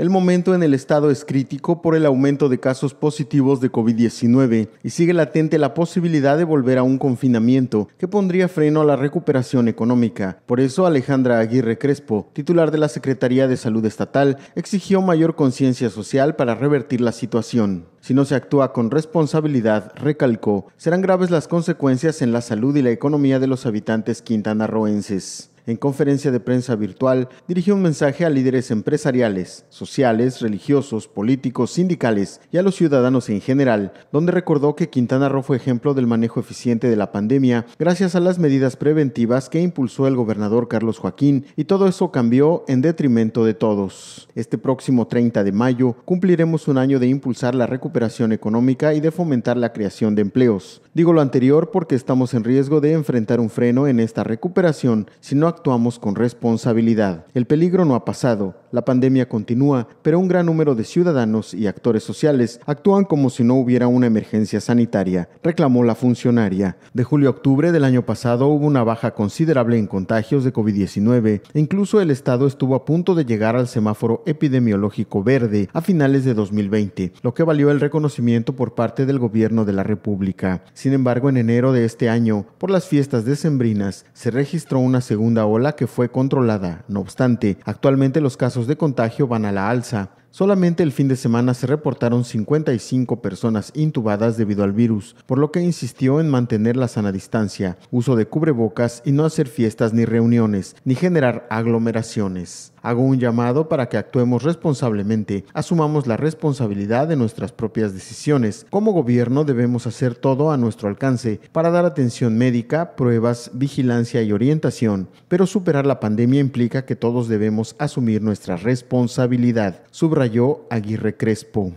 El momento en el estado es crítico por el aumento de casos positivos de COVID-19 y sigue latente la posibilidad de volver a un confinamiento que pondría freno a la recuperación económica. Por eso Alejandra Aguirre Crespo, titular de la Secretaría de Salud Estatal, exigió mayor conciencia social para revertir la situación. Si no se actúa con responsabilidad, recalcó, serán graves las consecuencias en la salud y la economía de los habitantes quintanarroenses en conferencia de prensa virtual, dirigió un mensaje a líderes empresariales, sociales, religiosos, políticos, sindicales y a los ciudadanos en general, donde recordó que Quintana Roo fue ejemplo del manejo eficiente de la pandemia gracias a las medidas preventivas que impulsó el gobernador Carlos Joaquín y todo eso cambió en detrimento de todos. Este próximo 30 de mayo cumpliremos un año de impulsar la recuperación económica y de fomentar la creación de empleos. Digo lo anterior porque estamos en riesgo de enfrentar un freno en esta recuperación si no actuamos con responsabilidad. El peligro no ha pasado, la pandemia continúa, pero un gran número de ciudadanos y actores sociales actúan como si no hubiera una emergencia sanitaria, reclamó la funcionaria. De julio a octubre del año pasado hubo una baja considerable en contagios de COVID-19 e incluso el Estado estuvo a punto de llegar al semáforo epidemiológico verde a finales de 2020, lo que valió el reconocimiento por parte del gobierno de la República. Sin embargo, en enero de este año, por las fiestas decembrinas, se registró una segunda ola que fue controlada. No obstante, actualmente los casos de contagio van a la alza. Solamente el fin de semana se reportaron 55 personas intubadas debido al virus, por lo que insistió en mantener la sana distancia, uso de cubrebocas y no hacer fiestas ni reuniones, ni generar aglomeraciones. Hago un llamado para que actuemos responsablemente, asumamos la responsabilidad de nuestras propias decisiones. Como gobierno debemos hacer todo a nuestro alcance para dar atención médica, pruebas, vigilancia y orientación, pero superar la pandemia implica que todos debemos asumir nuestra responsabilidad. Yo Aguirre Crespo.